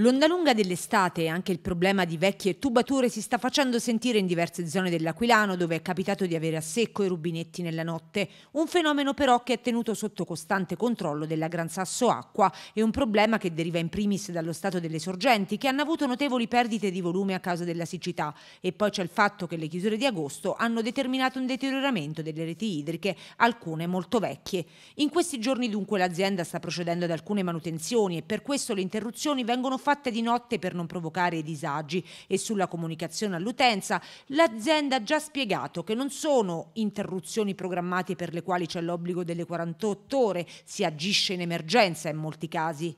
L'onda lunga dell'estate e anche il problema di vecchie tubature si sta facendo sentire in diverse zone dell'Aquilano dove è capitato di avere a secco i rubinetti nella notte, un fenomeno però che è tenuto sotto costante controllo della Gran Sasso Acqua e un problema che deriva in primis dallo stato delle sorgenti che hanno avuto notevoli perdite di volume a causa della siccità e poi c'è il fatto che le chiusure di agosto hanno determinato un deterioramento delle reti idriche, alcune molto vecchie. In questi giorni dunque l'azienda sta procedendo ad alcune manutenzioni e per questo le interruzioni vengono fatte fatte di notte per non provocare disagi e sulla comunicazione all'utenza, l'azienda ha già spiegato che non sono interruzioni programmate per le quali c'è l'obbligo delle 48 ore, si agisce in emergenza in molti casi.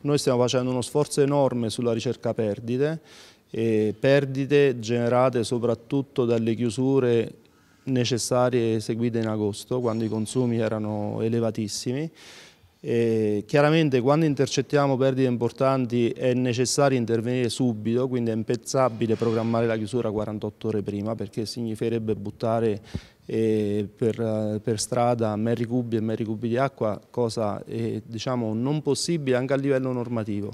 Noi stiamo facendo uno sforzo enorme sulla ricerca perdite, perdite generate soprattutto dalle chiusure necessarie eseguite in agosto, quando i consumi erano elevatissimi. E chiaramente quando intercettiamo perdite importanti è necessario intervenire subito, quindi è impezzabile programmare la chiusura 48 ore prima perché significherebbe buttare eh, per, eh, per, strada metri cubi e metri cubi di acqua, cosa eh, diciamo, non possibile anche a livello normativo.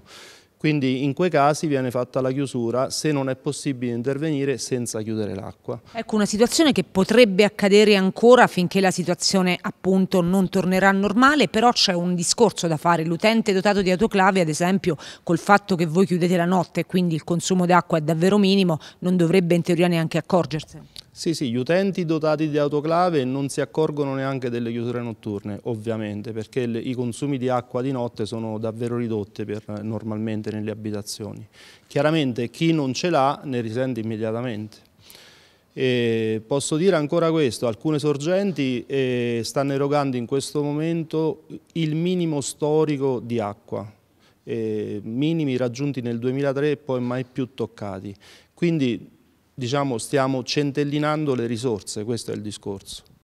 Quindi in quei casi viene fatta la chiusura se non è possibile intervenire senza chiudere l'acqua. Ecco una situazione che potrebbe accadere ancora finché la situazione appunto non tornerà normale, però c'è un discorso da fare. L'utente dotato di autoclave ad esempio col fatto che voi chiudete la notte e quindi il consumo d'acqua è davvero minimo non dovrebbe in teoria neanche accorgersene. Sì, sì, gli utenti dotati di autoclave non si accorgono neanche delle chiusure notturne, ovviamente, perché le, i consumi di acqua di notte sono davvero ridotti per, normalmente nelle abitazioni. Chiaramente chi non ce l'ha ne risente immediatamente. E posso dire ancora questo, alcune sorgenti eh, stanno erogando in questo momento il minimo storico di acqua, eh, minimi raggiunti nel 2003 e poi mai più toccati. Quindi diciamo, stiamo centellinando le risorse, questo è il discorso.